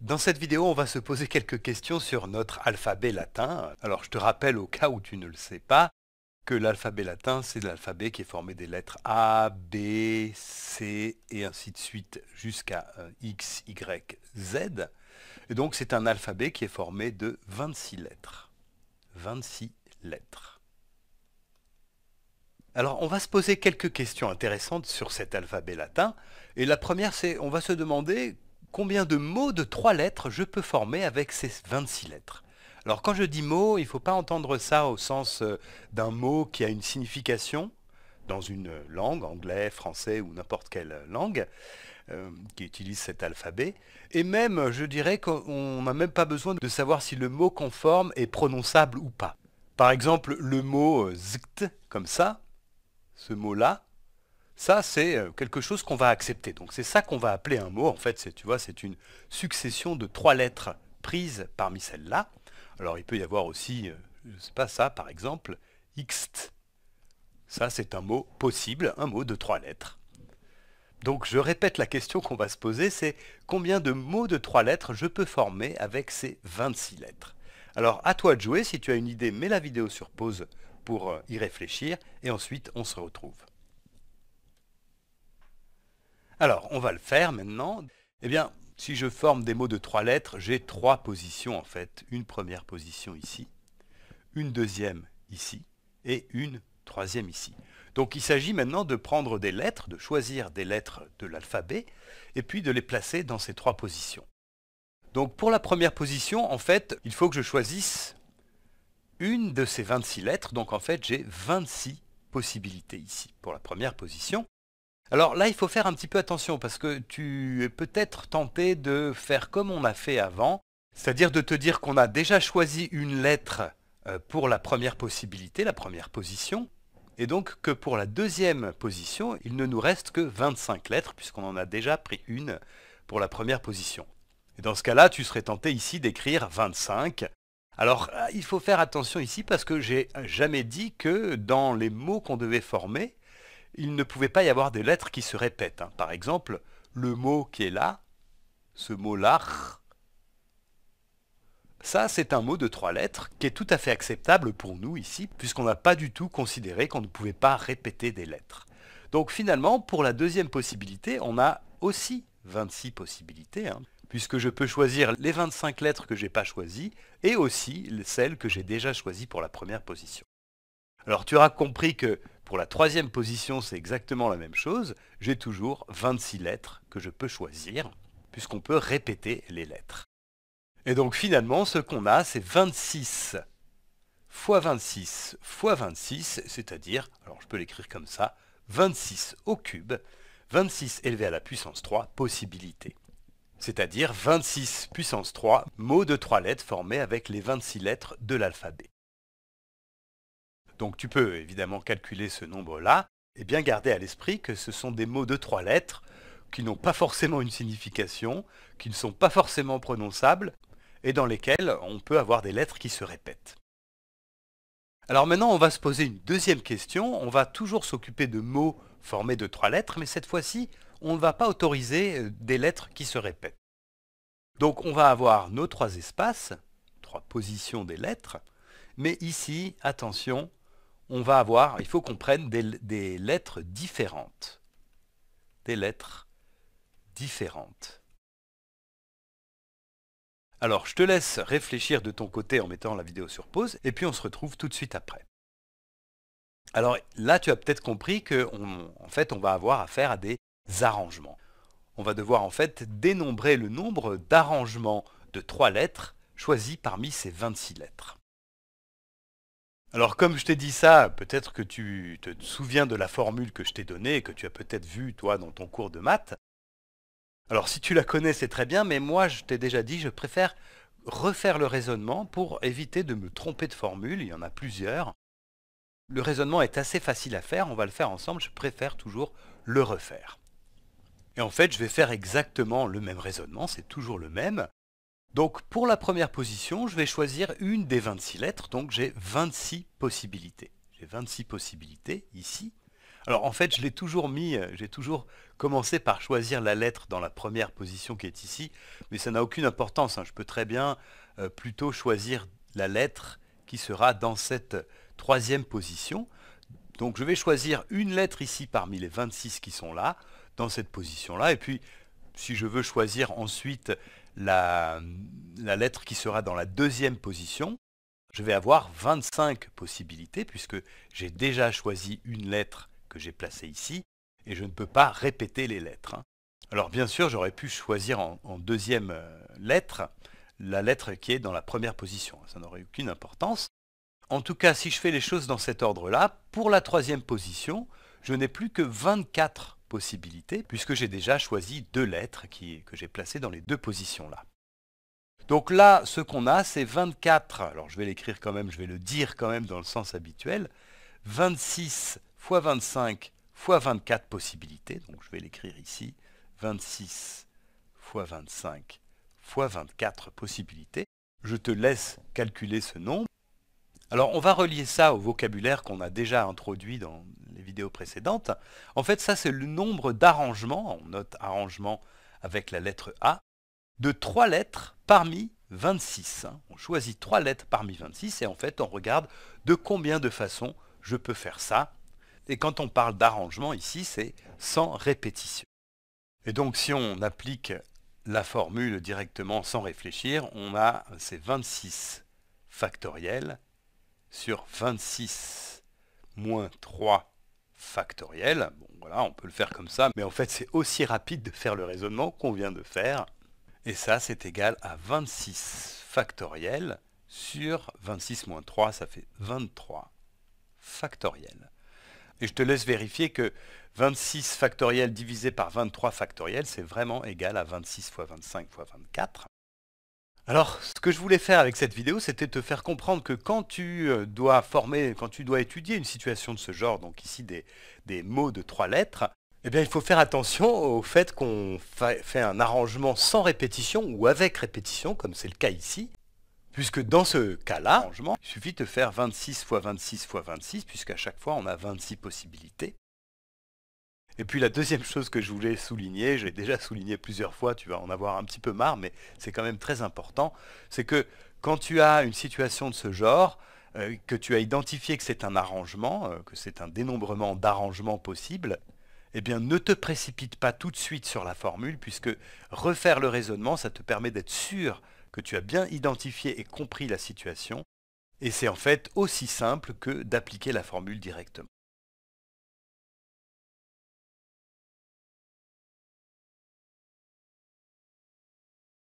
Dans cette vidéo, on va se poser quelques questions sur notre alphabet latin. Alors je te rappelle au cas où tu ne le sais pas, que l'alphabet latin, c'est l'alphabet qui est formé des lettres A, B, C et ainsi de suite jusqu'à X, Y, Z. Et donc c'est un alphabet qui est formé de 26 lettres. 26 lettres. Alors on va se poser quelques questions intéressantes sur cet alphabet latin. Et la première c'est, on va se demander combien de mots de trois lettres je peux former avec ces 26 lettres. Alors quand je dis mot, il ne faut pas entendre ça au sens euh, d'un mot qui a une signification dans une langue, anglais, français ou n'importe quelle langue, euh, qui utilise cet alphabet. Et même, je dirais qu'on n'a même pas besoin de savoir si le mot qu'on forme est prononçable ou pas. Par exemple, le mot euh, zkt, comme ça, ce mot-là, ça, c'est euh, quelque chose qu'on va accepter. Donc c'est ça qu'on va appeler un mot. En fait, tu vois, c'est une succession de trois lettres prises parmi celles-là. Alors il peut y avoir aussi, euh, je ne sais pas ça, par exemple, xt. Ça, c'est un mot possible, un mot de trois lettres. Donc je répète la question qu'on va se poser, c'est combien de mots de trois lettres je peux former avec ces 26 lettres Alors à toi de jouer, si tu as une idée, mets la vidéo sur pause pour euh, y réfléchir, et ensuite on se retrouve. Alors, on va le faire maintenant. Eh bien, si je forme des mots de trois lettres, j'ai trois positions en fait. Une première position ici, une deuxième ici et une troisième ici. Donc il s'agit maintenant de prendre des lettres, de choisir des lettres de l'alphabet et puis de les placer dans ces trois positions. Donc pour la première position, en fait, il faut que je choisisse une de ces 26 lettres. Donc en fait, j'ai 26 possibilités ici pour la première position. Alors là, il faut faire un petit peu attention parce que tu es peut-être tenté de faire comme on a fait avant, c'est-à-dire de te dire qu'on a déjà choisi une lettre euh, pour la première possibilité, la première position, et donc que pour la deuxième position, il ne nous reste que 25 lettres puisqu'on en a déjà pris une pour la première position. Et dans ce cas-là, tu serais tenté ici d'écrire 25. Alors, euh, il faut faire attention ici parce que j'ai jamais dit que dans les mots qu'on devait former, il ne pouvait pas y avoir des lettres qui se répètent. Hein. Par exemple, le mot qui est là, ce mot-là, ça c'est un mot de trois lettres qui est tout à fait acceptable pour nous ici, puisqu'on n'a pas du tout considéré qu'on ne pouvait pas répéter des lettres. Donc finalement, pour la deuxième possibilité, on a aussi 26 possibilités, hein, puisque je peux choisir les 25 lettres que j'ai pas choisies, et aussi celles que j'ai déjà choisies pour la première position. Alors tu auras compris que pour la troisième position, c'est exactement la même chose. J'ai toujours 26 lettres que je peux choisir, puisqu'on peut répéter les lettres. Et donc finalement, ce qu'on a, c'est 26 x 26 x 26, c'est-à-dire, alors je peux l'écrire comme ça, 26 au cube, 26 élevé à la puissance 3 possibilité. C'est-à-dire 26 puissance 3 mots de 3 lettres formés avec les 26 lettres de l'alphabet. Donc tu peux évidemment calculer ce nombre-là, et bien garder à l'esprit que ce sont des mots de trois lettres qui n'ont pas forcément une signification, qui ne sont pas forcément prononçables, et dans lesquels on peut avoir des lettres qui se répètent. Alors maintenant, on va se poser une deuxième question. On va toujours s'occuper de mots formés de trois lettres, mais cette fois-ci, on ne va pas autoriser euh, des lettres qui se répètent. Donc on va avoir nos trois espaces, trois positions des lettres, mais ici, attention, on va avoir, il faut qu'on prenne des, lettres différentes. Des lettres différentes. Alors, je te laisse réfléchir de ton côté en mettant la vidéo sur pause, et puis on se retrouve tout de suite après. Alors là, tu as peut-être compris qu'en en fait, on va avoir affaire à des arrangements. On va devoir en fait dénombrer le nombre d'arrangements de trois lettres choisis parmi ces 26 lettres. Alors comme je t'ai dit ça, peut-être que tu te souviens de la formule que je t'ai donnée que tu as peut-être vue toi dans ton cours de maths. Alors si tu la connais, c'est très bien, mais moi je t'ai déjà dit, je préfère refaire le raisonnement pour éviter de me tromper de formule, il y en a plusieurs. Le raisonnement est assez facile à faire, on va le faire ensemble, je préfère toujours le refaire. Et en fait, je vais faire exactement le même raisonnement, c'est toujours le même, donc pour la première position, je vais choisir une des 26 lettres, donc j'ai 26 possibilités. J'ai 26 possibilités ici. Alors en fait, je l'ai toujours mis, euh, j'ai toujours commencé par choisir la lettre dans la première position qui est ici, mais ça n'a aucune importance, hein. je peux très bien euh, plutôt choisir la lettre qui sera dans cette troisième position. Donc je vais choisir une lettre ici parmi les 26 qui sont là, dans cette position-là, et puis si je veux choisir ensuite la, lettre qui sera dans la deuxième position, je vais avoir 25 possibilités puisque j'ai déjà choisi une lettre que j'ai placée ici et je ne peux pas répéter les lettres. Hein. Alors bien sûr, j'aurais pu choisir en, deuxième euh, lettre la lettre qui est dans la première position. Ça n'aurait aucune importance. En tout cas, si je fais les choses dans cet ordre-là, pour la troisième position, je n'ai plus que 24 puisque j'ai déjà choisi deux lettres que j'ai placées dans les deux positions-là. Donc là, ce qu'on a, c'est 24, alors je vais l'écrire quand même, je vais le dire quand même dans le sens habituel, 26 x 25 x 24 possibilités, donc je vais l'écrire ici, 26 x 25 x 24 possibilités. Je te laisse calculer ce nombre. Alors on va relier ça au vocabulaire qu'on a déjà introduit dans les vidéos précédentes. En fait ça c'est le nombre d'arrangements, on note arrangement avec la lettre A, de 3 lettres parmi 26. Hein. On choisit 3 lettres parmi 26 et en fait on regarde de combien de façons je peux faire ça. Et quand on parle d'arrangement ici c'est sans répétition. Et donc si on applique la formule directement sans réfléchir, on a ces 26 factoriels sur 26 moins 3 factoriel. Bon, voilà, on peut le faire comme ça, mais en fait, c'est aussi rapide de faire le raisonnement qu'on vient de faire. Et ça, c'est égal à 26 factoriel sur 26 moins 3, ça fait 23 factoriel. Et je te laisse vérifier que 26 factoriel divisé par 23 factoriel, c'est vraiment égal à 26 fois 25 fois 24. Alors, ce que je voulais faire avec cette vidéo, c'était te faire comprendre que quand tu euh, dois former, quand tu dois étudier une situation de ce genre, donc ici des, mots de trois lettres, eh bien, il faut faire attention au fait qu'on fait un arrangement sans répétition ou avec répétition, comme c'est le cas ici, puisque dans ce cas-là, il suffit de faire 26 x 26 x 26, puisqu'à chaque fois, on a 26 possibilités. Et puis la deuxième chose que je voulais souligner, j'ai déjà souligné plusieurs fois, tu vas en avoir un petit peu marre, mais c'est quand même très important, c'est que quand tu as une situation de ce genre, euh, que tu as identifié que c'est un arrangement, euh, que c'est un dénombrement d'arrangements possibles, eh bien ne te précipite pas tout de suite sur la formule, puisque refaire le raisonnement, ça te permet d'être sûr que tu as bien identifié et compris la situation, et c'est en fait aussi simple que d'appliquer la formule directement.